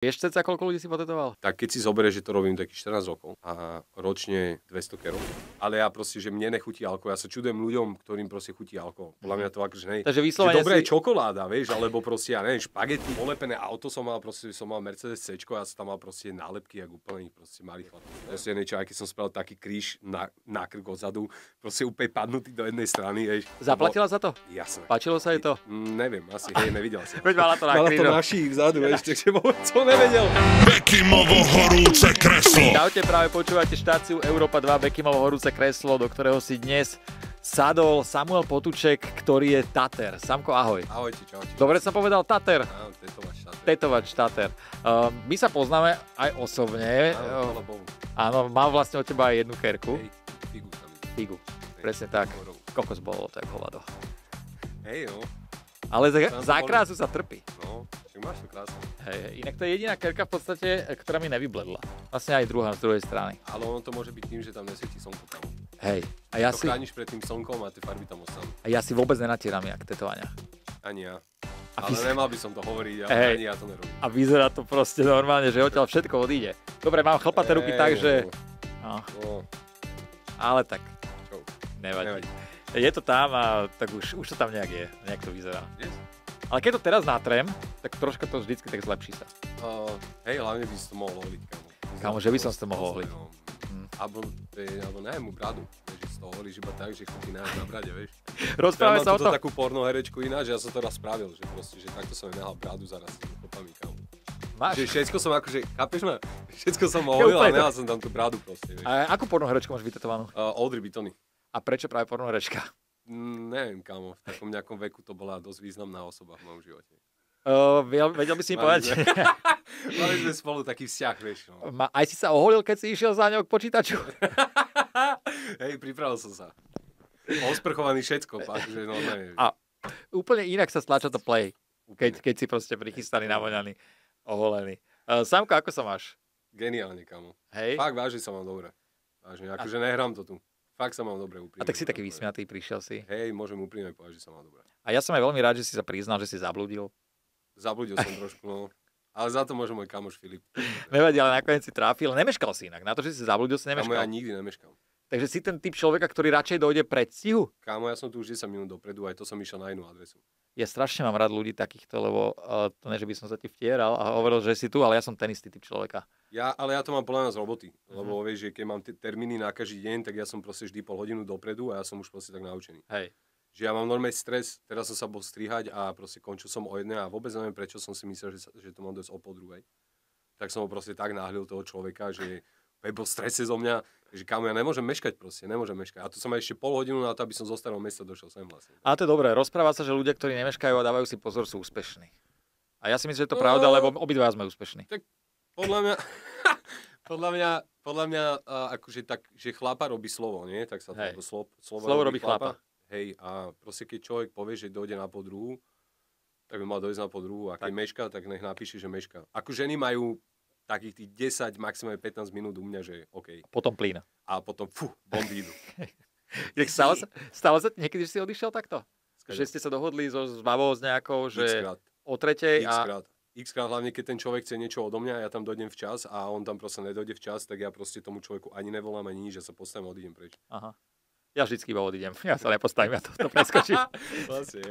Vieš ceca, koľko ľudí si potetoval? Tak keď si zoberieš, že to robím takých 14 rokov a ročne 200 kerov. Ale ja proste, že mne nechutí alkohol. Ja sa čudujem ľuďom, ktorým proste chutí alkohol. Podľa mňa to akože nej. Takže vyslovene že dobré si... čokoláda, vieš, alebo proste, ja neviem, špagety, polepené auto som mal, proste som mal Mercedes C, ja som tam mal proste nálepky, ako úplne proste malý chlap. Proste niečo, keď som spravil taký kríž na, na krk odzadu, proste úplne padnutý do jednej strany, vieš. Zaplatila Lebo... za to? Jasné. Páčilo sa jej to? Neviem, asi, hej, nevidel som. Veď mala to na, mala to naší vzadu, vieš, takže bolo nevedel. Bekimovo horúce kreslo. Dávte práve počúvate štáciu Európa 2 Bekimovo horúce kreslo, do ktorého si dnes sadol Samuel Potuček, ktorý je Tater. Samko, ahoj. Ahojte, či, Dobre som povedal Tater. Áno, tetovač Tater. Tetovač Tater. Uh, my sa poznáme aj osobne. Áno, ehm, Áno, mám vlastne od teba aj jednu kerku. Hej, figu. Figu, presne tak. Kokos bolo, tak hovado. Hej, jo. Ale za, za krásu sa trpí. No, máš to krásu. Hej, inak to je jediná kerka v podstate, ktorá mi nevybledla. Vlastne aj druhá z druhej strany. Ale ono to môže byť tým, že tam nesvietí slnko tam. Hej. A ja to si... chrániš pred tým slnkom a tie farby tam ostanú. A ja si vôbec nenatieram jak tetovania. Ani ja. A ale nemal by som to hovoriť, ale hey. ani ja to nerobím. A vyzerá to proste normálne, že odtiaľ všetko odíde. Dobre, mám chlpaté ruky tak, že... No. no. no. Ale tak. Čo? Nevadí. Nevadí. Je to tam a tak už, už to tam nejak je, nejak to vyzerá. Yes. Ale keď to teraz natrem, tak troška to vždycky tak zlepší sa. Uh, hej, hlavne by si to mohol ohliť, kamo. Kamo, že by som si to mohol ohliť. Mm. No, no. hm. Abo, alebo e, najem mu bradu, že si to oholíš iba tak, že chodí nájsť na brade, vieš. Rozprávame ja sa o tom. takú porno herečku ináč, ja som to raz spravil, že proste, že takto som nehal bradu zaraz s kopami, kamo. Máš. Že všetko som akože, chápeš ma? Všetko som oholil ale nehal som tam tú bradu proste, vieš. A akú porno herečku máš vytetovanú? Uh, Audrey Bitony. A prečo práve pornorečka? Mm, neviem, kamo, V takom nejakom veku to bola dosť významná osoba v mojom živote. Uh, vedel by si mi povedať? Sme, mali sme spolu taký vzťah, vieš. No. Ma, aj si sa oholil, keď si išiel za ňou k počítaču? Hej, pripravil som sa. Osprchovaný všetko. Akože, no, neviem. A úplne inak sa stláča to play, keď, keď si proste prichystaný, navoňaný, oholený. Uh, Samko, ako sa máš? Geniálne, kamo. Hej. Fakt vážne sa mám dobre. Vážne, akože A... nehrám to tu. Fakt sa mám dobre úprimne. A tak si taký vysmiatý, prišiel si. Hej, môžem úprimne povedať, že sa mám dobre. A ja som aj veľmi rád, že si sa priznal, že si zabludil. Zabludil som trošku, no. Ale za to môže môj kamoš Filip. Nevadí, ale nakoniec si tráfil. Nemeškal si inak. Na to, že si zabludil, si nemeškal. Kamo, ja nikdy nemeškal. Takže si ten typ človeka, ktorý radšej dojde pred stihu? Kámo, ja som tu už 10 minút dopredu, aj to som išiel na inú adresu. Ja strašne mám rád ľudí takýchto, lebo uh, to ne, že by som sa ti vtieral a hovoril, že si tu, ale ja som ten istý typ človeka. Ja, ale ja to mám plná z roboty, mhm. lebo mm-hmm. vieš, že keď mám tie termíny na každý deň, tak ja som proste vždy pol hodinu dopredu a ja som už proste tak naučený. Hej. Že ja mám normálny stres, teraz som sa bol strihať a proste končil som o jednej a vôbec neviem, prečo som si myslel, že, sa, že to mám dosť o po druhej. Tak som ho proste tak náhlil toho človeka, že bol strese zo mňa, že kam ja nemôžem meškať proste, nemôžem meškať. A tu som ešte pol hodinu na to, aby som zo starého mesta došiel sem vlastne. A to je dobré, rozpráva sa, že ľudia, ktorí nemeškajú a dávajú si pozor, sú úspešní. A ja si myslím, že je to no, pravda, lebo obidva sme úspešní. Tak podľa mňa, podľa mňa, podľa mňa a akože tak, že chlapa robí slovo, nie? Tak sa to slo, slovo, slovo robí chlapa. chlapa. Hej, a proste keď človek povie, že dojde na podruhu, tak by mal dojsť na podruhu. A keď tak. meška, tak nech napíše, že meška. Ako ženy majú takých tých 10, maximálne 15 minút u mňa, že OK. A potom plína. A potom, fú, bomby idú. stalo, sa, stalo sa niekedy, že si odišiel takto? Skade. Že ste sa dohodli so, s babou s nejakou, že X-krát. o tretej a... X-krát x krát hlavne, keď ten človek chce niečo odo mňa a ja tam dojdem včas a on tam proste nedojde včas, tak ja proste tomu človeku ani nevolám ani nič, že sa postavím a odídem preč. Aha. Ja vždycky iba odídem. Ja sa nepostavím, ja to, to preskočím. Vlastne,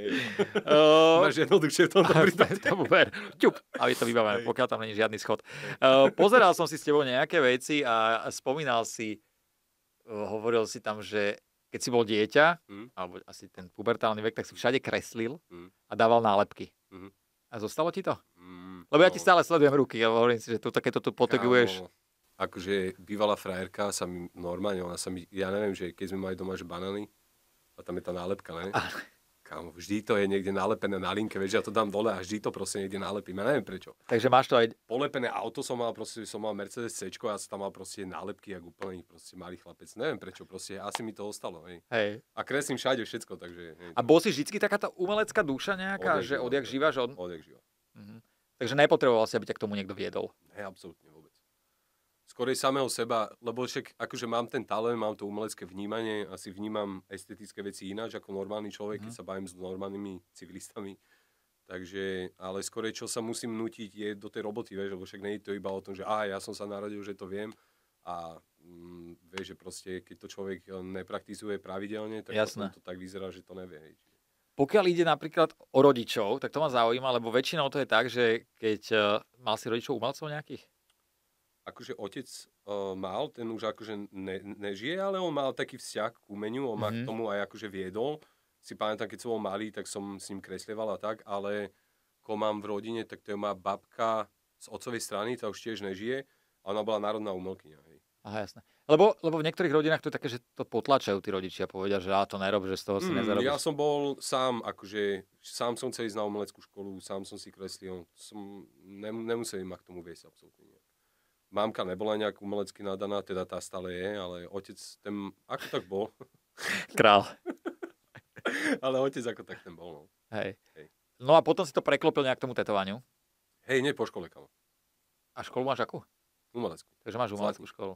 uh, Máš jednoduchšie v tomto prípade. To buber. Ťup. A my to vybavíme, pokiaľ tam není žiadny schod. Uh, pozeral som si s tebou nejaké veci a spomínal si, uh, hovoril si tam, že keď si bol dieťa, mm. alebo asi ten pubertálny vek, tak si všade kreslil mm. a dával nálepky. Mm. A zostalo ti to? Lebo ja ti no. stále sledujem ruky a ja hovorím si, že tu takéto tu poteguješ. Akože bývalá frajerka sa mi normálne, ona sa mi, ja neviem, že keď sme mali doma, že banany, a tam je tá nálepka, ne? A... Kámo, vždy to je niekde nalepené na linke, vieš, ja to dám dole a vždy to proste niekde nalepím, ja neviem prečo. Takže máš to aj... Polepené auto som mal, proste som mal Mercedes C, ja som tam mal proste nálepky, ako úplný proste malý chlapec, neviem prečo, proste asi mi to ostalo, hej. hej. A kreslím všade všetko, takže... Hej. A bol si vždycky taká tá umelecká duša nejaká, odjak že odjak živa? Že od... Odjak živa. Takže nepotreboval si, aby ťa k tomu niekto viedol. Ne, absolútne vôbec. Skorej samého seba, lebo však akože mám ten talent, mám to umelecké vnímanie, asi vnímam estetické veci ináč ako normálny človek, mm. keď mhm. sa bavím s normálnymi civilistami. Takže, ale skorej čo sa musím nutiť je do tej roboty, vieš, lebo však nie je to iba o tom, že a ja som sa narodil, že to viem a mm, vieš, že proste keď to človek eh, nepraktizuje pravidelne, tak Jasné. to tak vyzerá, že to nevie. Pokiaľ ide napríklad o rodičov, tak to ma zaujíma, lebo väčšinou to je tak, že keď uh, mal si rodičov umelcov nejakých? Akože otec uh, mal, ten už akože ne, nežije, ale on mal taký vzťah k umeniu, on mm-hmm. ma k mhm. tomu aj akože viedol. Si pamätám, keď som bol malý, tak som s ním kreslieval a tak, ale ko mám v rodine, tak to je moja babka z otcovej strany, tá už tiež nežije a ona bola národná umelkynia. Aha, jasné. Lebo, lebo v niektorých rodinách to je také, že to potlačajú tí rodičia, povedia, že á, to nerob, že z toho si mm, nezarobíš. Ja som bol sám, akože sám som chcel ísť na umeleckú školu, sám som si kreslil, som, ne, nemusel ma k tomu viesť absolútne nie. Mámka nebola nejak umelecky nadaná, teda tá stále je, ale otec ten, ako tak bol. Král. ale otec ako tak ten bol, no. Hej. Hej. No a potom si to preklopil nejak k tomu tetovaniu. Hej, nie po škole, kamo. A školu máš akú? Umeleckú. Takže máš umeleckú Zlatý. školu.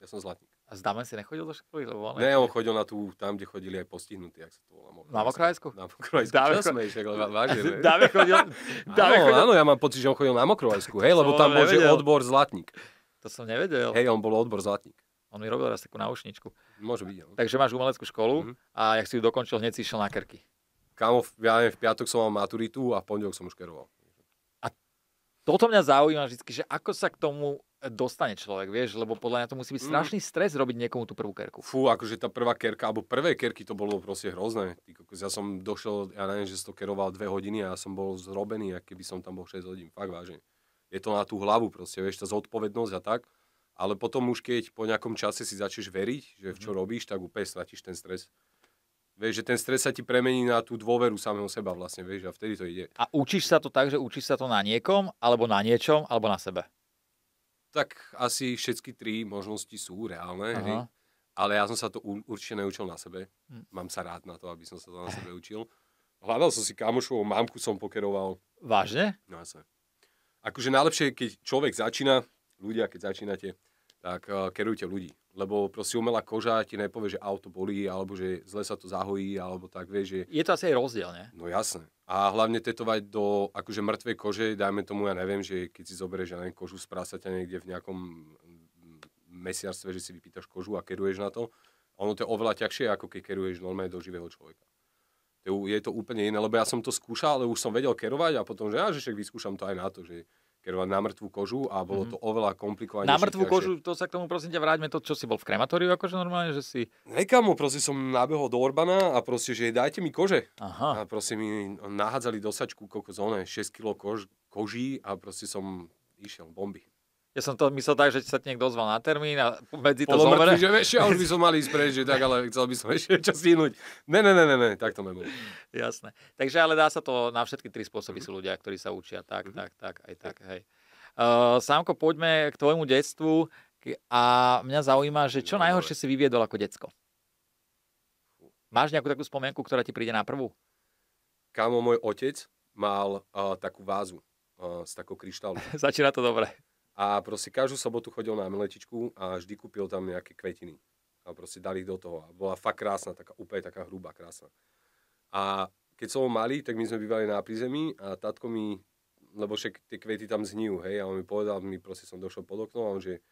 Ja som zlatník. A s Damen si nechodil do školy? Lebo ne, on chodil na tú, tam, kde chodili aj postihnutí, ak sa to volá. Na Mokrajsku. Na Mokrajsku. Dáme čo smeješ, ale vážne. chodil... áno, chodil... áno, ja mám pocit, že on chodil na Mokrajsku, hej, lebo tam bol, že odbor zlatník. To som nevedel. Hej, on bol odbor zlatník. On mi robil raz takú náušničku. Môže byť, ale. Takže máš umeleckú školu mm-hmm. a jak si ju dokončil, hneď si išiel na krky. Kámo, ja neviem, v piatok som mal maturitu a v pondelok som už keroval. A toto mňa zaujíma vždy, že ako sa k tomu dostane človek, vieš, lebo podľa mňa to musí byť mm. strašný stres robiť niekomu tú prvú kerku. Fú, akože tá prvá kerka, alebo prvé kerky, to bolo proste hrozné. Ja som došiel, ja neviem, že som to keroval dve hodiny a ja som bol zrobený, ak keby som tam bol 6 hodín, fakt vážne. Je to na tú hlavu proste, vieš, tá zodpovednosť a tak. Ale potom už keď po nejakom čase si začneš veriť, že v čo mhm. robíš, tak úplne stratíš ten stres. Vieš, že ten stres sa ti premení na tú dôveru samého seba vlastne, vieš, a vtedy to ide. A učíš sa to tak, že učíš sa to na niekom, alebo na niečom, alebo na sebe? Tak asi všetky tri možnosti sú reálne. Hej? Ale ja som sa to určite neučil na sebe. Hm. Mám sa rád na to, aby som sa to na sebe učil. Hľadal som si kamošovú mamku, som pokeroval. Vážne? No asi. Akože najlepšie, keď človek začína, ľudia, keď začínate, tak uh, kerujte ľudí. Lebo proste umelá koža ti nepovie, že auto bolí, alebo že zle sa to zahojí, alebo tak, vieš, že... Je to asi aj rozdiel, ne? No jasné. A hlavne tetovať do akože mŕtvej kože, dajme tomu, ja neviem, že keď si zoberieš ja neviem, kožu z prasaťa niekde v nejakom mm, mesiarstve, že si vypýtaš kožu a keruješ na to, ono to je oveľa ťažšie, ako keď keruješ normálne do živého človeka. je, je to úplne iné, lebo ja som to skúšal, ale už som vedel kerovať a potom, že ja, že však vyskúšam to aj na to, že kerovať na mŕtvú kožu a bolo mm-hmm. to oveľa komplikovanejšie. Na mŕtvú kožu, to sa k tomu prosím ťa vráťme, to čo si bol v krematóriu akože normálne, že si... Hej Prosím som nabehol do Orbana a proste, že dajte mi kože. Aha. A proste mi nahádzali dosačku kokos, 6 kg kož, koží a proste som išiel bomby. Ja som to myslel tak, že sa niekto ozval na termín a medzi to zomre. že vieš, ja už by som mal ísť preč, že tak, ale chcel by som ešte čo stínuť. Ne, ne, ne, ne, ne, tak to nebolo. Jasné. Takže ale dá sa to na všetky tri spôsoby mm-hmm. sú ľudia, ktorí sa učia. Tak, mm-hmm. tak, tak, aj tak, hej. Uh, Sámko, poďme k tvojmu detstvu a mňa zaujíma, že čo no, najhoršie si vyviedol ako decko? Máš nejakú takú spomienku, ktorá ti príde na prvú? Kámo, môj otec mal uh, takú vázu uh, s takou kryštálom. Začína to dobre. A proste každú sobotu chodil na miletičku a vždy kúpil tam nejaké kvetiny. A proste dali ich do toho. A bola fakt krásna, taká úplne taká hrubá, krásna. A keď som malý, tak my sme bývali na prízemí a tatko mi, lebo však tie kvety tam zhnijú, hej, a on mi povedal, mi proste som došiel pod okno a on, že,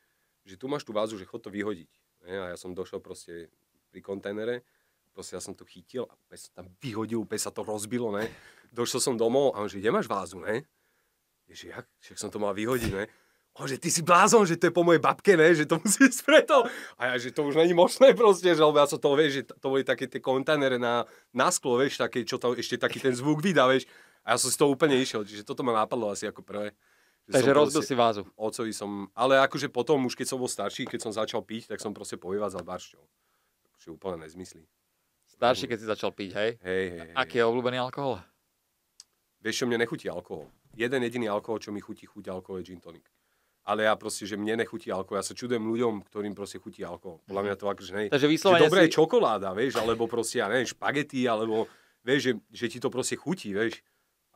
že tu máš tú vázu, že chod to vyhodiť. Hej, a ja som došiel proste pri kontajnere, proste ja som to chytil a úplne tam vyhodil, úplne sa to rozbilo, ne. Došiel som domov a on, že kde máš vázu, ne? Ježi, jak? Však som to mal vyhodiť, ne? Oh, že ty si blázon, že to je po mojej babke, ne? že to musí ísť preto. A ja, že to už není možné proste, že ja som to, vieš, že to boli také tie kontajnere na, na sklo, vieš, také, čo tam ešte taký ten zvuk vydá, vieš. A ja som si to úplne išiel, čiže toto ma napadlo asi ako prvé. Že Takže rozbil si vázu. Ocovi som, ale akože potom, už keď som bol starší, keď som začal piť, tak som proste povyvázal baršťou. Čiže úplne nezmyslí. Starší, keď si začal piť, hej? Hej, hej, hej. Aký je obľúbený alkohol? Vieš, čo mne nechutí alkohol. Jeden jediný alkohol, čo mi chutí, chuť alkohol je gin tonic ale ja proste, že mne nechutí alkohol. Ja sa čudujem ľuďom, ktorým proste chutí alkohol. Podľa mňa to ako, že, Takže že dobré si... čokoláda, vieš, alebo proste, ja neviem, špagety, alebo vieš, že, že ti to proste chutí, vieš.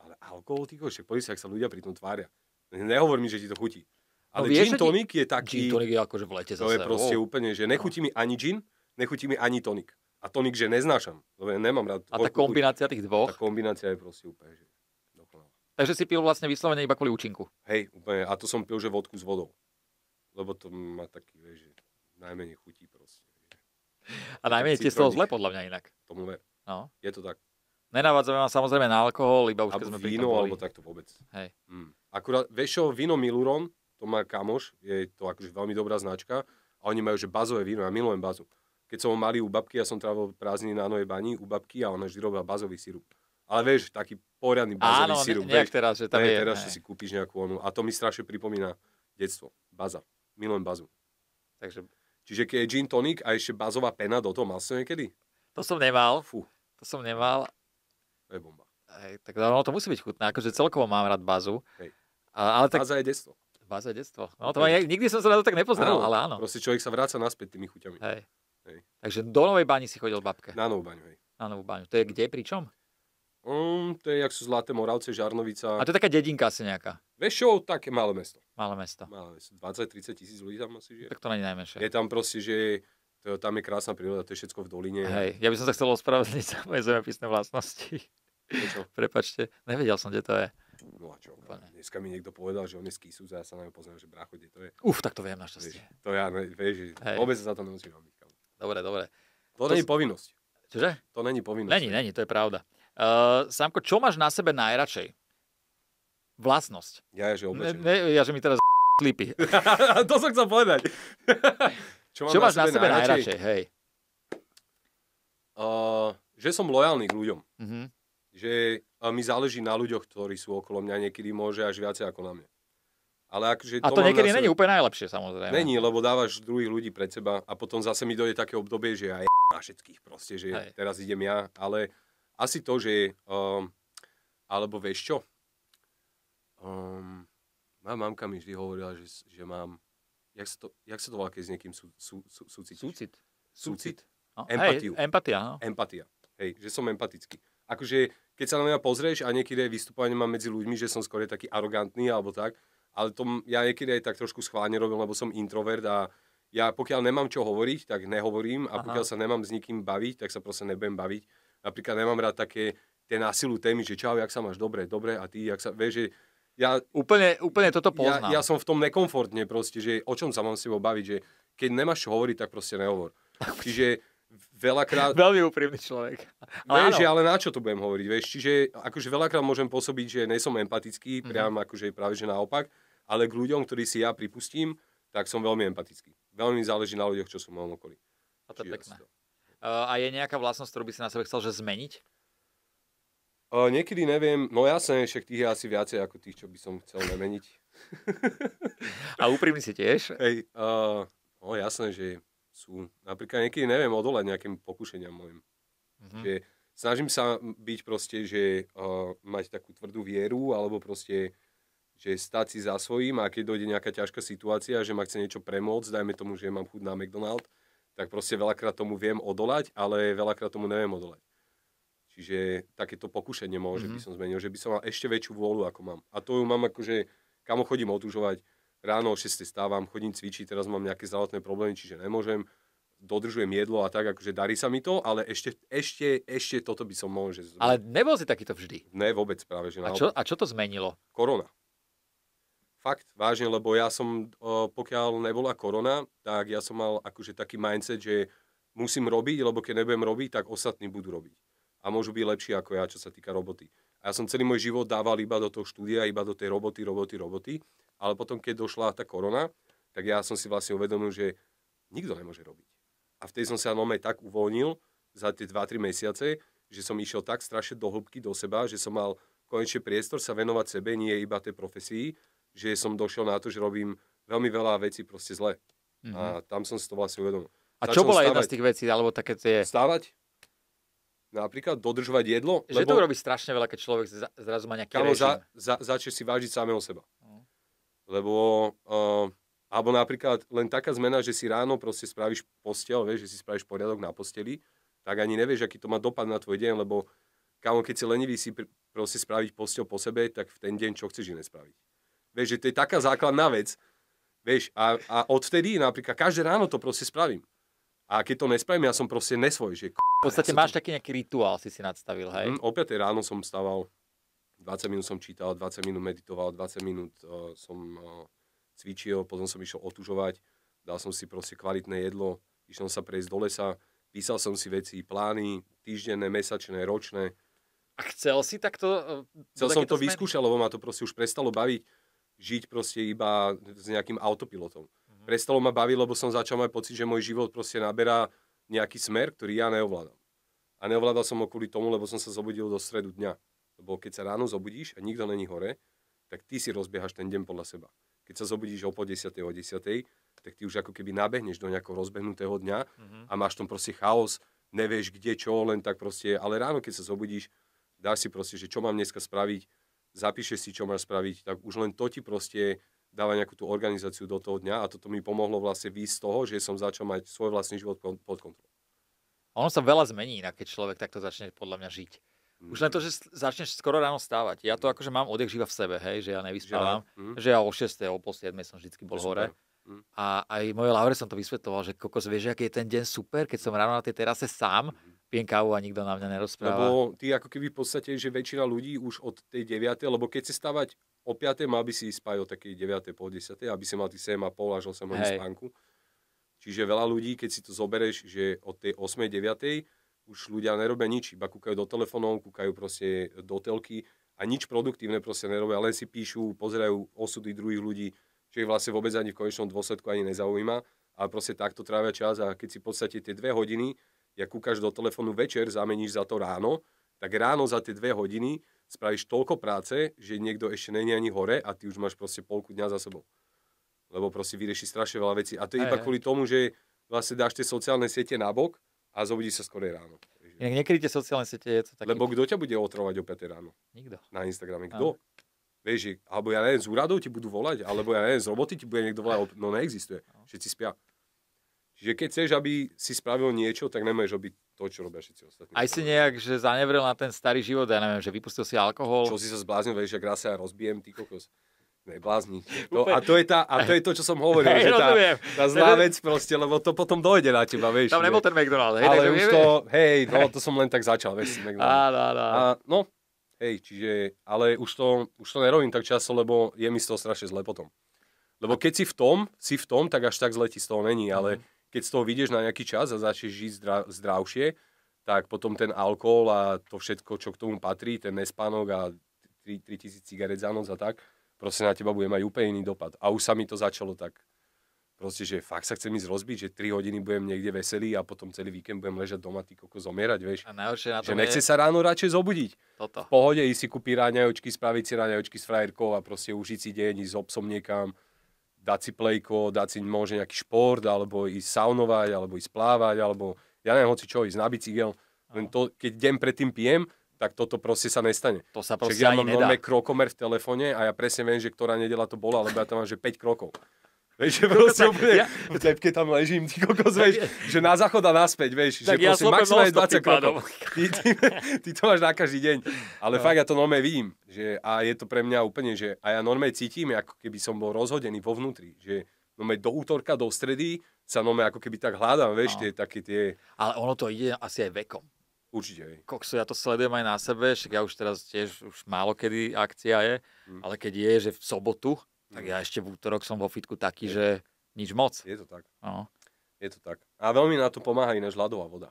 Ale alkohol, ty košek, sa, ak sa ľudia pri tom tvária. Nehovor mi, že ti to chutí. No ale no, vieš, gin tonik je taký... Gin tonik je že akože v lete zase. To je proste oh. úplne, že nechutí mi ani gin, nechutí mi ani tonik. A tonik, že neznášam. Dobre, nemám rád. A tá kombinácia tých dvoch? Tá kombinácia je proste úplne, že... Takže si pil vlastne vyslovene iba kvôli účinku. Hej, úplne. A to som pil, že vodku s vodou. Lebo to má taký, vieš, že najmenej chutí proste. A najmenej ti z zle, podľa mňa inak. Tomu ver. No. Je to tak. Nenavádzame vám samozrejme na alkohol, iba už alebo keď sme víno, pri alebo takto vôbec. Hej. Mm. Akurát, vieš čo, víno Miluron, to má kamoš, je to akože veľmi dobrá značka a oni majú, že bazové víno, ja milujem bazu. Keď som ho mali u babky, ja som trávil prázdniny na Novej bani u babky a ona vždy robila bazový sirup ale vieš, taký poriadny bazový sirup. Áno, teraz, že tam ne, je. Teraz, že si kúpiš nejakú onu. A to mi strašne pripomína detstvo. Baza. Milujem bazu. Takže... Čiže keď je gin tonic a ešte bazová pena do toho, mal som niekedy? To som nemal. Fú. To som nemal. To je bomba. Hej, tak no, to musí byť chutné. Akože celkovo mám rád bazu. Hej. A, ale tak... Baza je detstvo. Baza je detstvo. No to aj, nikdy som sa na to tak nepozeral, áno, ale áno. Proste človek sa vráca naspäť tými chuťami. Hej. hej. Takže do Novej bani si chodil babke. Na Novú baňu, hej. Na Novú baňu. To je kde, pri čom? Um, to je, jak sú Zlaté Moravce, Žarnovica. A to je taká dedinka asi nejaká. Vešov, také malé mesto. Malé mesto. Malé mesto. 20-30 tisíc ľudí tam asi žije. Tak to nie najmenšie. Je tam proste, že to, tam je krásna príroda, to je všetko v doline. Hej, ja by som sa chcel ospravedlniť za moje zemepisné vlastnosti. Čo? Prepačte, nevedel som, kde to je. No a čo? No, Úplne. Dneska mi niekto povedal, že on je z a ja sa na pozerám, že brácho, kde to je. Uf, tak to viem na šťastie. to ja, ne, vieš, Hej. vôbec sa za to nemusím Dobre, dobre. To, to není z... povinnosť. Čože? To není povinnosť. Není, není, to je pravda. Uh, eh, Samko, čo máš na sebe najradšej? Vlastnosť. Ja, že oblečenie. Ne, ne, ja, že mi teraz klipy. to som chcel povedať. čo, čo máš na sebe, na sebe najradšej? najradšej? Hej. Uh, že som lojálny k ľuďom. Uh-huh. Že uh, mi záleží na ľuďoch, ktorí sú okolo mňa. Niekedy môže až viacej ako na mňa. Ale ak, že a to, to niekedy sebe... není úplne najlepšie, samozrejme. Není, lebo dávaš druhých ľudí pred seba a potom zase mi dojde také obdobie, že aj na všetkých proste, že Hej. teraz idem ja, ale asi to, že... Um, alebo vieš čo? Um, moja mamka mi vždy hovorila, že, že mám... Jak sa to, jak sa to volá, keď s niekým sú, sú, sú, Súcit. Súcit. No, Empatiu. Hej, empatia. No. Empatia. Hej, že som empatický. Akože, keď sa na mňa pozrieš a niekedy aj vystupovanie mám medzi ľuďmi, že som skôr taký arogantný alebo tak, ale to ja niekedy aj tak trošku schválne robil, lebo som introvert a ja pokiaľ nemám čo hovoriť, tak nehovorím a Aha. pokiaľ sa nemám s nikým baviť, tak sa proste nebudem baviť Napríklad nemám rád také tie násilu témy, že čau, jak sa máš dobre, dobre a ty, jak sa, vieš, že ja, úplne, úplne toto poznám. Ja, ja som v tom nekomfortne proste, že o čom sa mám s tebou baviť, že keď nemáš čo hovoriť, tak proste nehovor. Čiže veľakrát... Veľmi úprimný človek. Ale vieš, ale na čo to budem hovoriť, vieš? Čiže akože veľakrát môžem pôsobiť, že nesom empatický, mhm. priam mm-hmm. akože práve že naopak, ale k ľuďom, ktorí si ja pripustím, tak som veľmi empatický. Veľmi záleží na ľuďoch, čo sú v mojom okolí. A to je pekné. To. Eh, a je nejaká vlastnosť, ktorú by si na sebe chcel že zmeniť? Uh, niekedy neviem, no ja som však tých je asi viacej ako tých, čo by som chcel nemeniť. a úprimný si tiež? Hej, uh, no jasné, že sú. Napríklad niekedy neviem odolať nejakým pokušeniam mojim. Uh-huh. Že snažím sa byť proste, že uh, mať takú tvrdú vieru, alebo proste, že stať si za svojím a keď dojde nejaká ťažká situácia, že ma chce niečo premôcť, dajme tomu, že mám chuť na McDonald's, tak proste veľakrát tomu viem odolať, ale veľakrát tomu neviem odolať. Čiže takéto pokušenie môže mm-hmm. by mhm. som zmenil, že by som mal ešte väčšiu vôľu, ako mám. A to ju mám akože, kamo chodím otužovať, ráno o 6 stávam, chodím cvičiť, teraz mám nejaké zdravotné problémy, čiže nemôžem, dodržujem jedlo a tak, akože darí sa mi to, ale ešte, ešte, ešte toto by som mohol. Že... Ale nebol si takýto vždy. Ne, vôbec práve. Že a, čo, a čo to zmenilo? Korona. Fakt, vážne, lebo ja som, pokiaľ nebola korona, tak ja som mal akože taký mindset, že musím robiť, lebo keď nebudem robiť, tak ostatní budú robiť. A môžu byť lepší ako ja, čo sa týka roboty. A ja som celý môj život dával iba do toho štúdia, iba do tej roboty, roboty, roboty. Ale potom, keď došla tá korona, tak ja som si vlastne uvedomil, že nikto nemôže robiť. A vtedy som sa normálne tak uvoľnil za tie 2-3 mesiace, že som išiel tak strašne do hĺbky do seba, že som mal konečne priestor sa venovať sebe, nie iba tej profesii, že som došiel na to, že robím veľmi veľa vecí proste zle. Mm-hmm. A mhm. tam som si to vlastne uvedomil. A Začal čo bola stávať, jedna z tých vecí, alebo také tie... Stávať, napríklad dodržovať jedlo. Že lebo... to robí strašne veľa, keď človek zrazu má nejaký režim. za, za, začne si vážiť samého seba. Mm. Lebo, uh, alebo napríklad len taká zmena, že si ráno proste spravíš postel, vieš, že si spravíš poriadok na posteli, tak ani nevieš, aký to má dopad na tvoj deň, lebo kamo, keď si lenivý si pr- proste spraviť postel po sebe, tak v ten deň čo chceš iné spraviť. Vieš, že to je taká základná vec. Vieš, a, a odtedy napríklad každé ráno to proste spravím. A keď to nespravím, ja som proste nesvoj. Že, v podstate ja máš to... taký nejaký rituál, si si nadstavil, hej? Mm, opäť ráno som stával, 20 minút som čítal, 20 minút meditoval, 20 minút uh, som uh, cvičil, potom som išiel otužovať, dal som si proste kvalitné jedlo, išiel som sa prejsť do lesa, písal som si veci, plány, týždenné, mesačné, ročné. A chcel si takto... E, chcel som to vyskúšať, lebo ma to proste už prestalo baviť žiť proste iba s nejakým autopilotom. Mm-hmm. Prestalo ma baviť, lebo som začal mať pocit, že môj život proste naberá nejaký smer, ktorý ja neovládam. A neovládal som ho kvôli tomu, lebo som sa zobudil do stredu dňa. Lebo keď sa ráno zobudíš a nikto není hore, tak ty si rozbiehaš ten deň podľa seba. Keď sa zobudíš o po 10. o 10. tak ty už ako keby nabehneš do nejakého rozbehnutého dňa mm-hmm. a máš tam proste chaos, nevieš kde čo, len tak proste, ale ráno keď sa zobudíš, dáš si proste, že čo mám dneska spraviť, zapíšeš si, čo máš spraviť, tak už len to ti proste dáva nejakú tú organizáciu do toho dňa a toto mi pomohlo vlastne výsť z toho, že som začal mať svoj vlastný život pod kontrolou. Ono sa veľa zmení, keď človek takto začne podľa mňa žiť. Už len to, že začneš skoro ráno stávať. Ja to akože mám odjak živa v sebe, hej, že ja nevyspávam, že, mm. že ja o 6. o pol som vždycky bol hore. Mm. A aj moje Laure som to vysvetoval, že kokos, vieš, aký je ten deň super, keď som ráno na tej terase sám, mm pijem kávu a nikto na mňa nerozpráva. Lebo ty ako keby v podstate, že väčšina ľudí už od tej 9. lebo keď si stávať o 5. mal by si spať o takej 9. po 10. aby si mal tých 7 a pol až 8 hodín spánku. Čiže veľa ľudí, keď si to zoberieš, že od tej 8. 9. už ľudia nerobia nič, iba kúkajú do telefónov, kúkajú proste do telky a nič produktívne proste nerobia, len si píšu, pozerajú osudy druhých ľudí, čo ich vlastne vôbec ani v konečnom dôsledku ani nezaujíma. A proste takto trávia čas a keď si v podstate tie dve hodiny ja kúkaš do telefónu večer, zameníš za to ráno, tak ráno za tie dve hodiny spravíš toľko práce, že niekto ešte není ani hore a ty už máš proste polku dňa za sebou. Lebo proste vyrieši strašne veľa vecí. A to je aj, iba kvôli tomu, že vlastne dáš tie sociálne siete nabok a zobudí sa skorej ráno. Inak niekedy tie sociálne siete je to také... Lebo kto ťa bude otrovať o 5 ráno? Nikto. Na Instagrame. Kto? Vieš, alebo ja neviem, z úradov ti budú volať, alebo ja neviem, z roboty ti bude niekto volať, no neexistuje. No. Všetci spia. Čiže keď chceš, aby si spravil niečo, tak nemôžeš robiť to, čo robia všetci ostatní. Aj si nejak, že zanevrel na ten starý život, ja neviem, že vypustil si alkohol. Čo si sa zbláznil, vieš, ak raz sa ja rozbijem, ty kokos. Neblázni. No, a, to je tá, a to je to, čo som hovoril, hey, že tá, tá zlá vec proste, lebo to potom dojde na teba, vieš. Tam nebol ten McDonald's, hej. Ale už to, hej, no to som len tak začal, vieš, dá. A, No, hej, čiže, ale už to, už to nerobím tak často, lebo je mi z toho strašne zle potom. Lebo keď si v tom, si v tom, tak až tak zle ti z toho není, ale mm keď z toho vidieš na nejaký čas a začneš žiť zdra- zdravšie, tak potom ten alkohol a to všetko, čo k tomu patrí, ten nespánok a 3000 cigaret za noc a tak, proste na teba bude mať úplne iný dopad. A už sa mi to začalo tak, proste, že fakt sa chcem ísť rozbiť, že 3 hodiny budem niekde veselý a potom celý víkend budem ležať doma, ty koko zomierať, vieš. A najhoršie na že je... nechce sa ráno radšej zobudiť. Toto. V pohode ísť si kúpiť ráňajočky, spraviť si ráňajočky s frajerkou a proste užiť si deň, ísť s obsom niekam, dať si plejko, dať si môže nejaký šport, alebo ísť saunovať, alebo ísť plávať, alebo ja neviem, hoci čo, ísť na bicykel. Len to, keď deň predtým pijem, tak toto proste sa nestane. To sa proste Však ja mám nedá. krokomer v telefóne a ja presne viem, že ktorá nedela to bola, lebo ja tam mám, že 5 krokov. Vieš, že proste úplne, ja... v tepke tam ležím, ty kokos, vieš, že na záchod a naspäť, vieš, tak že ja proste maximálne 20 krokov. Ty, ty, ty, to máš na každý deň. Ale no. fakt, ja to normálne vidím. Že, a je to pre mňa úplne, že a ja normálne cítim, ako keby som bol rozhodený vo vnútri. Že normálne do útorka, do stredy sa normálne ako keby tak hľadám, vieš, no. tie také tie... Ale ono to ide asi aj vekom. Určite. Kokso, ja to sledujem aj na sebe, však ja už teraz tiež už málo kedy akcia je, mm. ale keď je, že v sobotu, tak mm. ja ešte v útorok som vo fitku taký, je, že nič moc. Je to tak. No. Je to tak. A veľmi na to pomáha ináč ľadová voda.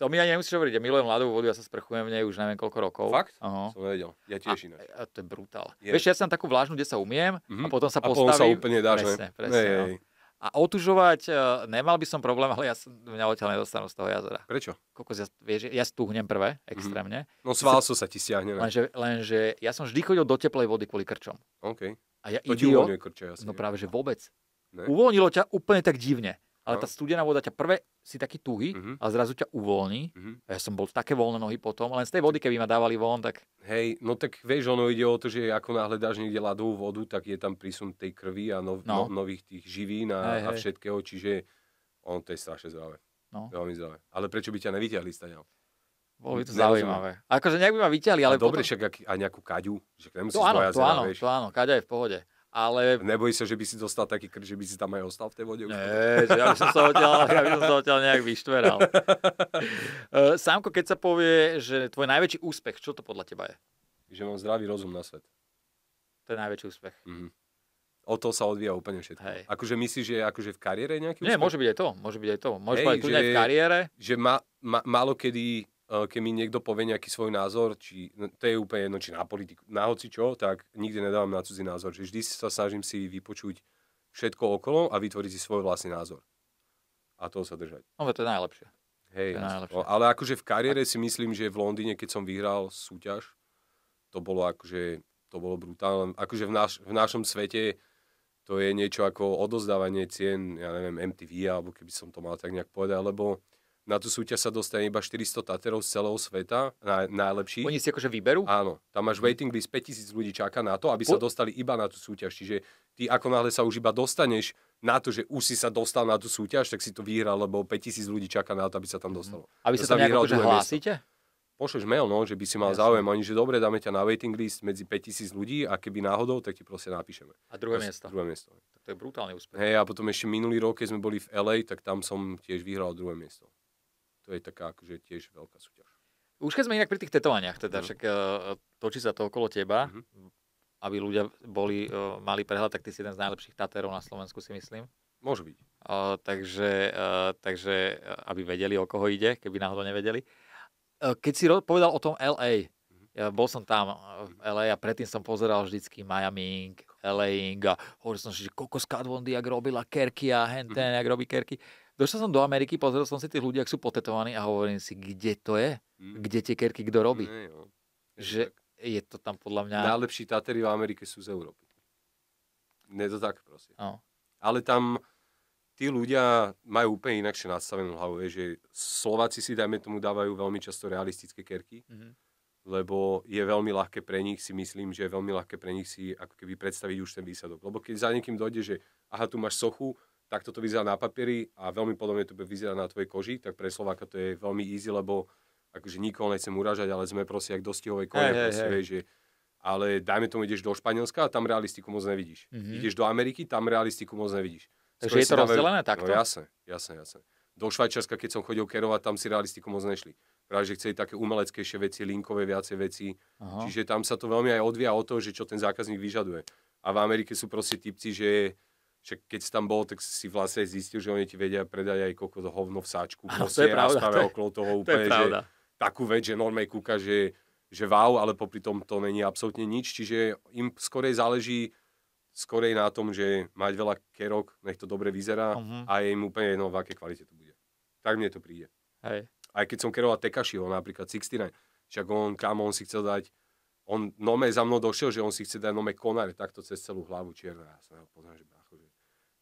To mi ani nemusíš hovoriť, ja milujem ľadovú vodu, ja sa sprchujem v nej už neviem koľko rokov. Fakt? Aha. Som vedel. ja tiež ináč. A, a, to je brutál. Je. Vieš, ja som takú vlážnu, kde sa umiem mm-hmm. a potom sa postavím. A potom sa úplne dá, Presne, ne? presne. Ej, no. A otužovať e, nemal by som problém, ale ja som, mňa odtiaľ nedostanú z toho jazera. Prečo? Koľko ja, vieš, ja stúhnem prvé, mhm. extrémne. Mm-hmm. No svalso sa ti stiahne. Lenže, lenže ja som vždy chodil do teplej vody kvôli krčom. Okay. A ja to idiot, ja no práve, že vôbec. Ne? Uvoľnilo ťa úplne tak divne. Ale no. tá studená voda ťa prvé si taký tuhý uh-huh. a zrazu ťa uvoľní. Uh-huh. A ja som bol také voľné nohy potom, len z tej vody, keby ma dávali von, tak... Hej, no tak vieš, ono ide o to, že ako náhle dáš niekde ľadovú vodu, tak je tam prísun tej krvi a nov, no. no, nových tých živín a, hey, a všetkého, čiže ono to je strašne zdravé. No. Veľmi zdravé. Ale prečo by ťa nevyťahli stadiaľ? Bolo by to zaujímavé. zaujímavé. Akože nejak by ma vyťahli, ale... A dobre, potom... však aj nejakú kaďu, že nemusíš to áno, to áno, to áno, kaďa je v pohode. Ale... Neboj sa, že by si dostal taký krč, že by si tam aj ostal v tej vode? Nie, že ja by som sa odtiaľ, ja by som sa odtiaľ nejak vyštveral. Eh, Sámko, keď sa povie, že tvoj najväčší úspech, čo to podľa teba je? Že mám zdravý rozum na svet. To je najväčší úspech. Mm-hmm. O to sa odvíja úplne všetko. Hej. Akože myslíš, že akože v kariére nejaký úspech? Nie, môže byť aj to. Môže byť aj to. Môže byť aj v kariére. Že ma, ma, malo kedy E, keď mi niekto povie nejaký svoj názor, či no, to je úplne jedno, či na politiku, na hoci čo, tak nikdy nedávam na cudzí názor. Čiže vždy sa snažím si vypočuť všetko okolo a vytvoriť si svoj vlastný názor. A toho sa držať. No, to je najlepšie. Hej, to je najlepšie. ale akože v kariére si myslím, že v Londýne, keď som vyhral súťaž, to bolo akože, to bolo brutálne. Akože v, naš, v našom svete to je niečo ako odozdávanie cien, ja neviem, MTV, alebo keby som to mal tak nejak povedať, lebo na tú súťaž sa dostane iba 400 taterov z celého sveta, na, najlepší. Oni si akože vyberú? Áno, tam máš mhm. waiting list, 5000 ľudí čaká na to, aby po... sa dostali iba na tú súťaž. Čiže ty ako náhle sa už iba dostaneš na to, že už si sa dostal na tú súťaž, tak si to vyhral, lebo 5000 ľudí čaká na to, aby sa tam mhm. dostalo. Aby sa tam vyhral, akože hlásite? pošleš mail, no, že by si mal ja záujem. Oni, že dobre, dáme ťa na waiting list medzi 5000 ľudí a keby náhodou, tak ti proste napíšeme. A druhé to, miesto. Druhé miesto. Tak to je brutálny úspech. Hej, a potom ešte minulý rok, keď sme boli v LA, tak tam som tiež vyhral druhé miesto to je taká akože tiež veľká súťaž. Už keď sme inak pri tých tetovaniach, teda mm. však e, točí sa to okolo teba, mm-hmm. aby ľudia boli, e, mali prehľad, tak ty si jeden z najlepších tatérov na Slovensku si myslím. Môže byť. O, e, takže, o, takže, aby vedeli, o koho ide, keby náhodou nevedeli. keď si povedal o tom LA, mhm. ja bol som tam v mhm. LA a predtým som pozeral vždycky Miami Ink, LA a hovoril som si, že kokos Kat ak robila Kerky a henten, mhm. mm-hmm. ak robí Kerky. Došiel som do Ameriky, pozrel som si tých ľudí, ak sú potetovaní a hovorím si, kde to je? Mm. Kde tie kerky kto robí? Ne, jo. Je že tak. je to tam podľa mňa... Najlepší tátery v Amerike sú z Európy. Ne to tak proste. No. Ale tam tí ľudia majú úplne inakšie nastavenú hlavu. je, že Slováci si, dajme tomu, dávajú veľmi často realistické kerky, mm-hmm. lebo je veľmi ľahké pre nich, si myslím, že je veľmi ľahké pre nich si ako keby predstaviť už ten výsledok. Lebo keď za niekým dojde, že aha, tu máš sochu, tak toto vyzerá na papieri a veľmi podobne to vyzerá na tvojej koži, tak pre Slováka to je veľmi easy, lebo akože nikoho nechcem uražať, ale sme proste jak dostihovej kone, hey, proste, hey, hey. že ale dajme tomu, ideš do Španielska a tam realistiku moc nevidíš. Mm-hmm. Ideš do Ameriky, tam realistiku moc nevidíš. Takže je to rozdelené takto? No jasne, jasne, jasne. Do Švajčiarska, keď som chodil kerovať, tam si realistiku moc nešli. Práve, že chceli také umeleckejšie veci, linkové viacej veci. Aha. Čiže tam sa to veľmi aj odvia o to, že čo ten zákazník vyžaduje. A v Amerike sú proste typci, že však keď si tam bol, tak si vlastne zistil, že oni ti vedia predať aj koľko to hovno v sáčku. Ano, to je pravda. To je, okolo toho úplne, to je pravda. Že, takú vec, že normálne kúka, že, že wow, ale popri tom to není absolútne nič. Čiže im skorej záleží skorej na tom, že mať veľa kerok, nech to dobre vyzerá uh-huh. a je im úplne jedno, v aké kvalite to bude. Tak mne to príde. Hej. Aj keď som keroval Tekašiho, napríklad 69, však on, kam on si chcel dať on nome za mnou došiel, že on si chce dať nome konare takto cez celú hlavu čierna. Ja som ho poznal, že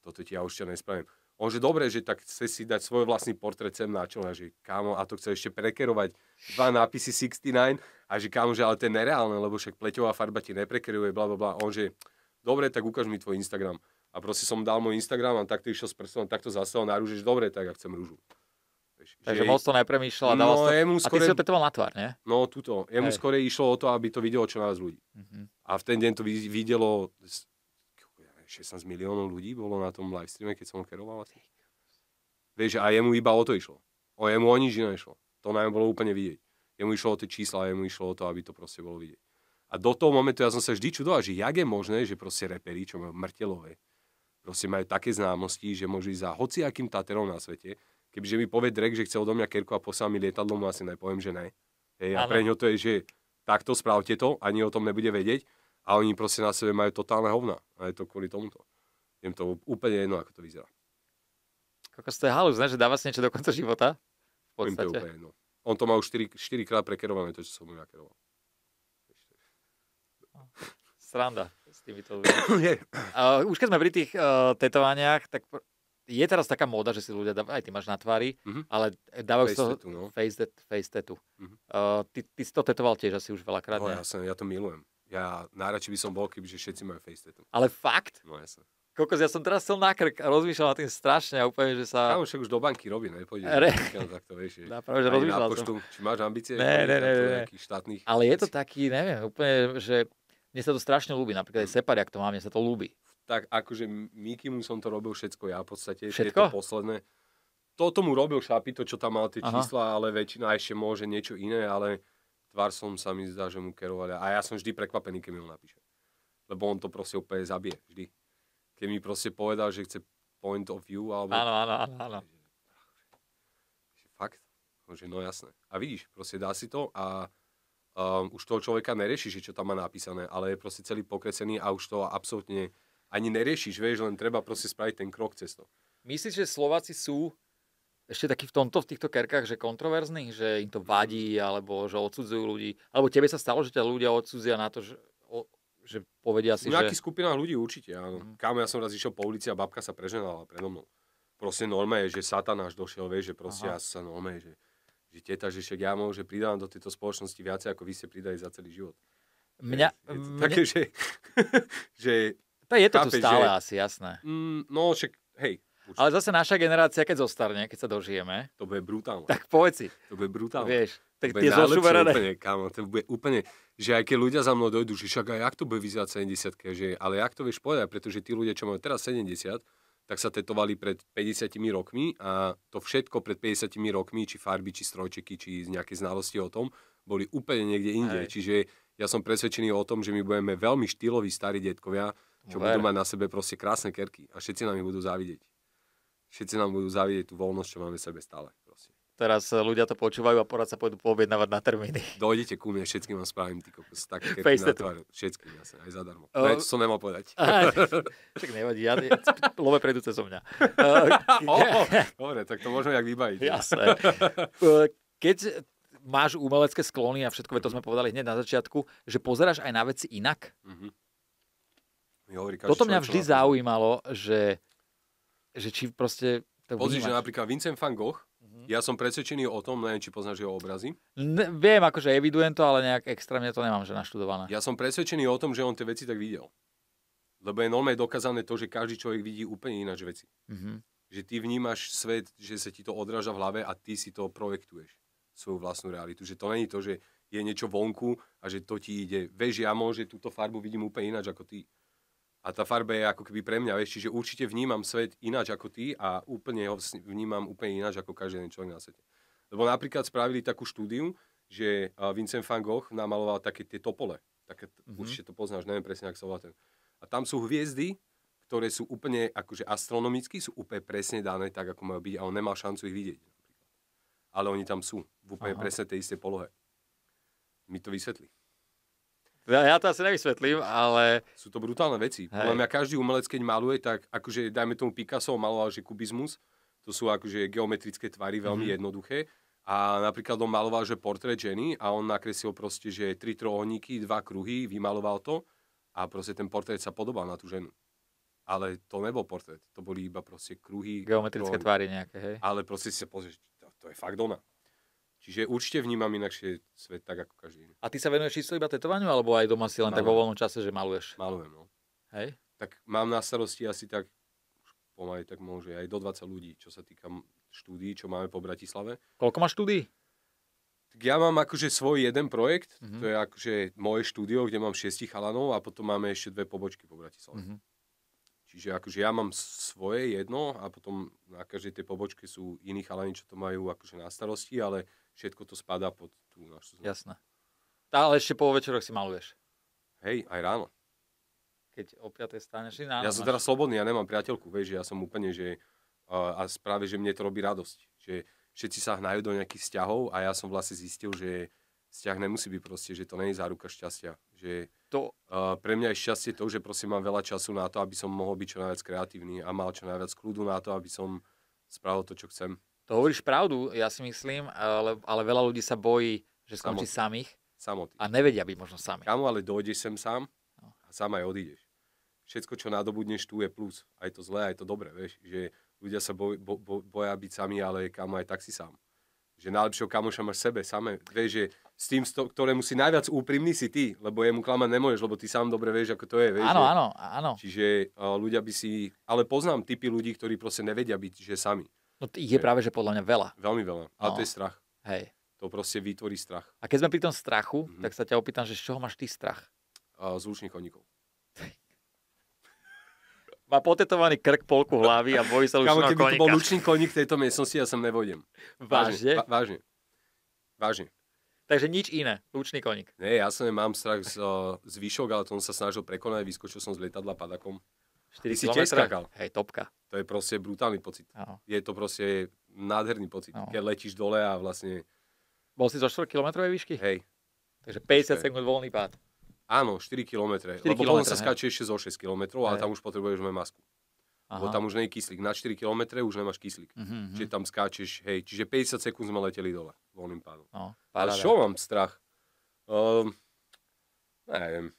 toto ti ja už nespravím. On že dobre, že tak chce si dať svoj vlastný portrét sem na čelo, že kámo, a to chce ešte prekerovať dva nápisy 69 a že kámo, že ale to je nereálne, lebo však pleťová farba ti neprekeruje, bla, bla, bla. On že dobre, tak ukáž mi tvoj Instagram. A proste som dal môj Instagram a takto išiel s prstom, takto zasel na rúž, že dobre, tak ja chcem rúžu. Takže moc to nepremýšľal. No, to... skore... A ty si opetoval na tvár, nie? No, tuto. Jemu Hej. skore išlo o to, aby to videlo čo nás ľudí. Mm-hmm. A v ten deň to videlo 16 miliónov ľudí bolo na tom live streame, keď som ho keroval. Vieš, a jemu iba o to išlo. O jemu o nič iné išlo. To najmä bolo úplne vidieť. Jemu išlo o tie čísla, jemu išlo o to, aby to proste bolo vidieť. A do toho momentu ja som sa vždy čudoval, že jak je možné, že proste reperi, čo majú mŕtelové, proste majú také známosti, že môžu ísť za hociakým taterom na svete. Kebyže mi povie Drek, že chce odo mňa kerku a poslá mi mu asi nepoviem, že ne. Hej, a pre ňo to je, že takto spravte to, ani o tom nebude vedieť a oni proste na sebe majú totálne hovna. A je to kvôli tomuto. Jem to úplne jedno, ako to vyzerá. Kokos, to je halus, ne? že dáva si niečo do konca života? V podstate. Jem to úplne jedno. On to má už 4, 4 krát prekerované, to, čo som mu nakeroval. keroval. Sranda s týmito ľuďmi. uh, už keď sme pri tých uh, tetovaniach, tak je teraz taká móda, že si ľudia dávajú, aj ty máš na tvári, mm-hmm. ale dávajú face to tattoo, no. face, that, face tattoo. Mm-hmm. Uh, ty, ty si to tetoval tiež asi už veľakrát. No, ja, som, ja to milujem. Ja najradšej by som bol, kebyže všetci majú face tattoo. Ale fakt? No jasne. Kokos, ja som teraz chcel na krk a rozmýšľal nad tým strašne a úplne, že sa... Ja však už do banky robí, ne? Pôjde, Re... takto, vieš, Na práve že rozmýšľal na poštu, som. Či máš ambície? Ne, ne, ne, ne. Štátnych Ale je to taký, neviem, úplne, že mne sa to strašne ľúbi. Napríklad aj hm. Separiak to mám, mne sa to ľúbi. Tak akože Mikimu som to robil všetko ja v podstate. Všetko? Tieto posledné. To tomu robil Šapito, to čo tam mal tie Aha. čísla, ale väčšina ešte môže niečo iné, ale som sa mi zdá, že mu kerovali. A ja som vždy prekvapený, keď mi ho napíše. Lebo on to proste úplne zabije, vždy. Keď mi proste povedal, že chce point of view, alebo... Áno, áno, áno, áno. Fakt? Že no jasné. A vidíš, proste dá si to a um, už toho človeka že čo tam má napísané, ale je proste celý pokresený a už to absolútne ani neriešiš, vieš, len treba proste spraviť ten krok cez to. Myslíš, že Slováci sú ešte taký v tomto, v týchto kerkách, že kontroverzný, že im to vadí, alebo že odsudzujú ľudí. Alebo tebe sa stalo, že ťa ľudia odsudzia na to, že, o, že povedia si, Nejaký že... skupina ľudí určite, áno. Mm. Kámo, ja som raz išiel po ulici a babka sa preženala predo mnou. Proste norma je, že satan až došiel, vieš, že proste Aha. ja sa norma je, že, že teta, že však ja môžem pridávam do tejto spoločnosti viacej, ako vy ste pridali za celý život. Mňa... Je, je to mňa... také, že... že to je to tu stále že, asi, jasné. Mm, no, však, hej, Určite. Ale zase naša generácia, keď zostarne, keď sa dožijeme... To bude brutálne. Tak povedz si. To bude brutálne. Vieš, tak tie zošuverené. Úplne, kámo, to bude úplne, že aj keď ľudia za mnou dojdú, že však aj jak to bude vyzerať 70 že ale jak to vieš povedať, pretože tí ľudia, čo majú teraz 70, tak sa tetovali pred 50 rokmi a to všetko pred 50 rokmi, či farby, či strojčeky, či nejaké znalosti o tom, boli úplne niekde inde. Čiže ja som presvedčený o tom, že my budeme veľmi štýloví starí detkovia, čo Ver. budú mať na sebe proste krásne kerky a všetci nám ich budú závidieť všetci nám budú zavideť tú voľnosť, čo máme v sebe stále. Prosím. Teraz eh, ľudia to počúvajú a porad sa pôjdu poobjednávať na termíny. Dojdete ku mne, všetkým vám spravím ty kokos. Tak, Face to. všetkým, jasne, aj zadarmo. Uh, to som nemal povedať. Však nevadí, ja, ja love prejdú cez mňa. Uh, oh, dobre, tak to môžeme jak vybaviť. Jasné. Uh, keď máš umelecké sklony a všetko, to sme povedali hneď na začiatku, že pozeráš aj na veci inak? Uh-huh. Hovorí, Toto mňa vždy zaujímalo, že že či proste Pozri, že napríklad Vincent van Gogh, uh-huh. ja som presvedčený o tom, neviem, či poznáš jeho obrazy. Ne, viem, akože evidujem to, ale nejak extrémne to nemám, že naštudované. Ja som presvedčený o tom, že on tie veci tak videl. Lebo je normálne dokázané to, že každý človek vidí úplne ináč veci. Uh-huh. Že ty vnímaš svet, že sa ti to odráža v hlave a ty si to projektuješ, svoju vlastnú realitu. Že to není to, že je niečo vonku a že to ti ide. Vieš, ja že túto farbu vidím úplne ináč ako ty a tá farba je ako keby pre mňa, vieš, čiže určite vnímam svet ináč ako ty a úplne ho vnímam úplne ináč ako každý jeden človek na svete. Lebo napríklad spravili takú štúdiu, že Vincent van Gogh namaloval také tie topole. Také, mm-hmm. Určite to poznáš, neviem presne, ak sa volá ten. A tam sú hviezdy, ktoré sú úplne akože astronomicky, sú úplne presne dané tak, ako majú byť a on nemal šancu ich vidieť. Napríklad. Ale oni tam sú, v úplne Aha. presne tej istej polohe. Mi to vysvetli. Ja to asi nevysvetlím, ale... Sú to brutálne veci. Podľa mňa každý umelec, keď maluje, tak akože, dajme tomu Picasso, maloval, že kubizmus, to sú akože geometrické tvary, veľmi mm. jednoduché. A napríklad on maloval, že portrét ženy a on nakreslil proste, že tri trojuholníky, dva kruhy, vymaloval to a proste ten portrét sa podobal na tú ženu. Ale to nebol portrét, to boli iba proste kruhy. Geometrické tvary nejaké, hej? Ale proste si sa pozrieš, to, to je fakt ona. Čiže určite vnímam inakšie svet tak ako každý iný. A ty sa venuješ čisto iba tetovaniu, alebo aj doma si len Malujem. tak vo voľnom čase, že maluješ? Malujem, no. Hej? Tak mám na starosti asi tak, pomaly tak môže, aj do 20 ľudí, čo sa týka štúdií, čo máme po Bratislave. Koľko máš štúdií? Tak ja mám akože svoj jeden projekt, mm-hmm. to je akože moje štúdio, kde mám šiestich chalanov a potom máme ešte dve pobočky po Bratislave. Mm-hmm. Čiže akože ja mám svoje jedno a potom na každej tej pobočke sú iní chalani, čo to majú akože na starosti, ale všetko to spadá pod tú našu značku. Jasné. Tá, ale ešte po večeroch si maluješ. Hej, aj ráno. Keď o 5. staneš, ráno Ja som teraz slobodný, ja nemám priateľku, vieš, ja som úplne, že a práve, že mne to robí radosť. Že všetci sa hnajú do nejakých vzťahov a ja som vlastne zistil, že vzťah nemusí byť proste, že to nie je záruka šťastia. Že to... Uh, pre mňa je šťastie to, že proste mám veľa času na to, aby som mohol byť čo najviac kreatívny a mal čo najviac kľudu na to, aby som spravil to, čo chcem. To hovoríš pravdu, ja si myslím, ale, ale veľa ľudí sa bojí, že skončí Samot. samých Samotný. a nevedia byť možno sami. Kamu, ale dojdeš sem sám no. a sám aj odídeš. Všetko, čo nadobudneš tu je plus. Aj to zlé, aj to dobré, vieš. Že ľudia sa boj, bo, bo, boja byť sami, ale kamo aj tak si sám. Že najlepšieho kamoša máš sebe, samé. Vieš, že s tým, ktorému si najviac úprimný, si ty, lebo jemu klamať nemôžeš, lebo ty sám dobre vieš, ako to je. Vieš, áno, áno, áno. Čiže uh, ľudia by si... Ale poznám typy ľudí, ktorí proste nevedia byť, že sami. No je, je práve, že podľa mňa veľa. Veľmi veľa. A no. to je strach. Hej. To proste vytvorí strach. A keď sme pri tom strachu, mm-hmm. tak sa ťa opýtam, že z čoho máš ty strach? Uh, z ručných koníkov. Má potetovaný krk polku hlavy a bojí sa lučného koníka. Keby to bol lučný koník v tejto miestnosti, ja sem nevojdem. Vážne? Vážne. Vážne. vážne. Takže nič iné, lučný koník. Nie, ja som mám strach z, z výšok, ale tom sa snažil prekonať, vyskočil som z lietadla padakom. 4 si tiež skákal. Hej, topka. To je proste brutálny pocit. Aho. Je to proste nádherný pocit, Aho. No. keď letíš dole a vlastne... Bol si zo 4 km výšky? Hej. Takže 50 sekúnd voľný pád. Áno, 4 km. 4 lebo potom sa skáče ešte zo 6 km, ale hej. tam už potrebuješ mať masku. Aha. Lebo tam už nie je kyslík. Na 4 km už nemáš kyslík. Uh-huh, Čiže tam skáčeš, hej, čiže 50 sekúnd sme leteli dole voľným pádom. No, ale čo mám strach? Um, neviem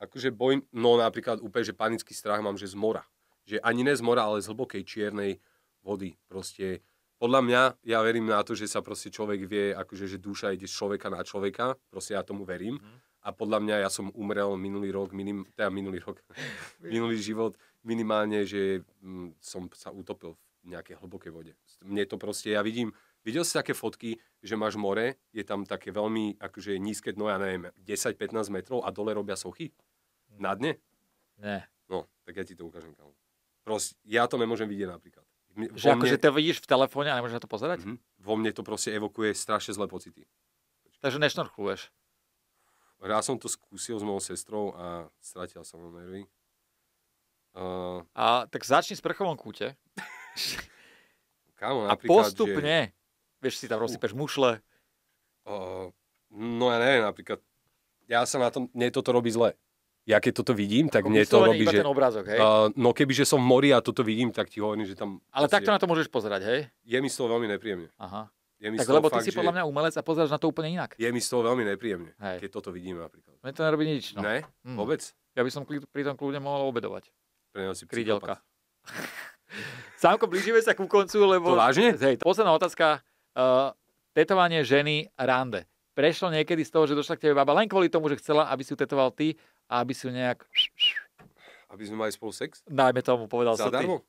akože bojím, no napríklad úplne, že panický strach mám, že z mora. Že ani ne z mora, ale z hlbokej čiernej vody. Proste podľa mňa, ja verím na to, že sa proste človek vie, akože, že duša ide z človeka na človeka, proste ja tomu verím. Mm. A podľa mňa, ja som umrel minulý rok, minim, teda minulý rok, minulý život, minimálne, že hm, som sa utopil v nejakej hlbokej vode. Mne to proste, ja vidím, videl si také fotky, že máš more, je tam také veľmi, akože nízke dno, ja neviem, 10-15 metrov a dole robia sochy. Na dne? Ne. No, tak ja ti to ukážem, kámo. Proste, ja to nemôžem vidieť napríklad. Mne, že akože mne... to vidíš v telefóne a nemôžeš na to pozerať? Mm-hmm. Vo mne to proste evokuje strašne zlé pocity. Takže nešnorchluješ. Raz som to skúsil s mojou sestrou a stratil som nervy. Uh... A tak začni s prchovom kúte. Kámo, a postupne, že... vieš, si tam rozsypeš mušle. Uh, no ja neviem, napríklad, ja sa na tom, mne toto robí zle ja keď toto vidím, tak mne to robí, že... Ten obrázok, hej? Uh, no že som v mori a toto vidím, tak ti hovorím, že tam... Ale takto na to môžeš pozerať, hej? Je mi z toho veľmi nepríjemne. Aha. Je mi tak lebo fakt, ty si že... podľa mňa umelec a pozeráš na to úplne inak. Je mi z toho veľmi nepríjemne, hej. keď toto vidím napríklad. Mne to nerobí nič, no. Ne? Mm. Vôbec? Ja by som pri tom kľudne mohol obedovať. Pre si Krydelka. Sámko, blížime sa ku koncu, lebo... To vážne? Hej, posledná otázka. Uh, tetovanie ženy rande prešlo niekedy z toho, že došla k tebe baba len kvôli tomu, že chcela, aby si ju tetoval ty, a aby si ju nejak... Aby sme mali spolu sex? Dajme tomu, povedal Zadarmo?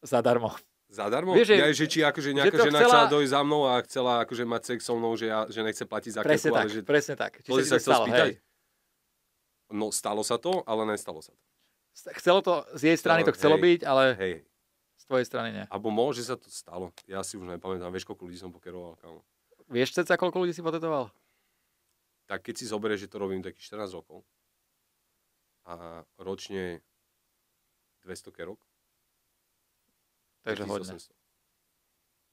som Zadarmo? Zadarmo. Zadarmo? Vieš, ja, že či akože nejaká že žena chcela... chcela dojsť za mnou a chcela akože mať sex so mnou, že, ja, že nechce platiť za presne keku, tak, ale že... Presne tak, presne tak. sa chcel stalo, spýtať? Hej. No, stalo sa to, ale nestalo sa to. Chcelo to, z jej strany stalo, to chcelo hej, byť, ale hej. z tvojej strany nie. Abo môže sa to stalo. Ja si už nepamätám, vieš, koľko ľudí som pokeroval, kamo. Vieš, ceca, koľko ľudí si potetoval? Tak keď si zoberieš, že to robím takých 14 rokov, a ročne 200 kerok. Takže 1800. hodne.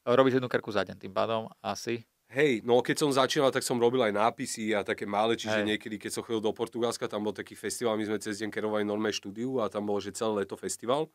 Robíš jednu kerku za deň tým pádom asi? Hej, no keď som začínal, tak som robil aj nápisy a také malé, čiže hey. niekedy, keď som chodil do Portugalska, tam bol taký festival, my sme cez deň kerovali normé štúdiu a tam bol, že celé leto festival,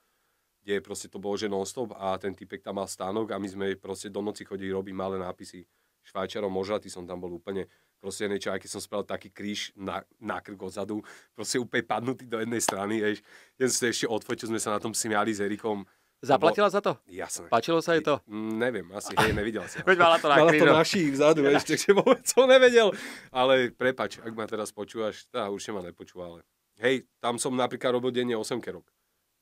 kde proste to bolo, že non-stop a ten typek tam mal stánok a my sme proste do noci chodili robiť malé nápisy. Švajčarom možatý som tam bol úplne proste niečo, aj keď som spravil taký kríž na, na krk odzadu, proste úplne padnutý do jednej strany, vieš. Ja som ešte odfotil, sme sa na tom smiali s Erikom, Zaplatila za to? Jasné. Páčilo sa jej to? Neviem, asi, hej, nevidel si. Veď mala to na Mala to naši vzadu, ja. ešte, že vôbec som nevedel. Ale prepač, ak ma teraz počúvaš, tá určite ma nepočúva, ale hej, tam som napríklad robil denne 8 kerok.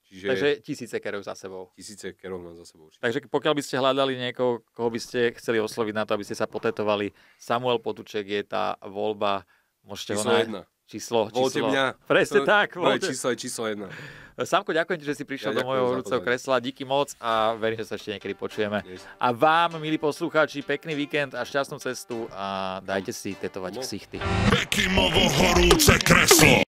Čiže... Takže tisíce kerov za sebou. Tisíce kerov mám za sebou. Čiže. Takže pokiaľ by ste hľadali niekoho, koho by ste chceli osloviť na to, aby ste sa potetovali, Samuel Potuček je tá voľba, môžete číslo ho nájsť. Jedna. Číslo, číslo. Volte mňa. Presne to, tak. Volte. číslo je číslo jedna. Samko, ďakujem ti, že si prišiel ja do mojho horúceho kresla. Díky moc a verím, že sa ešte niekedy počujeme. Yes. A vám, milí poslucháči, pekný víkend a šťastnú cestu a dajte si tetovať no. ksichty. Pekimovo horúce kreslo.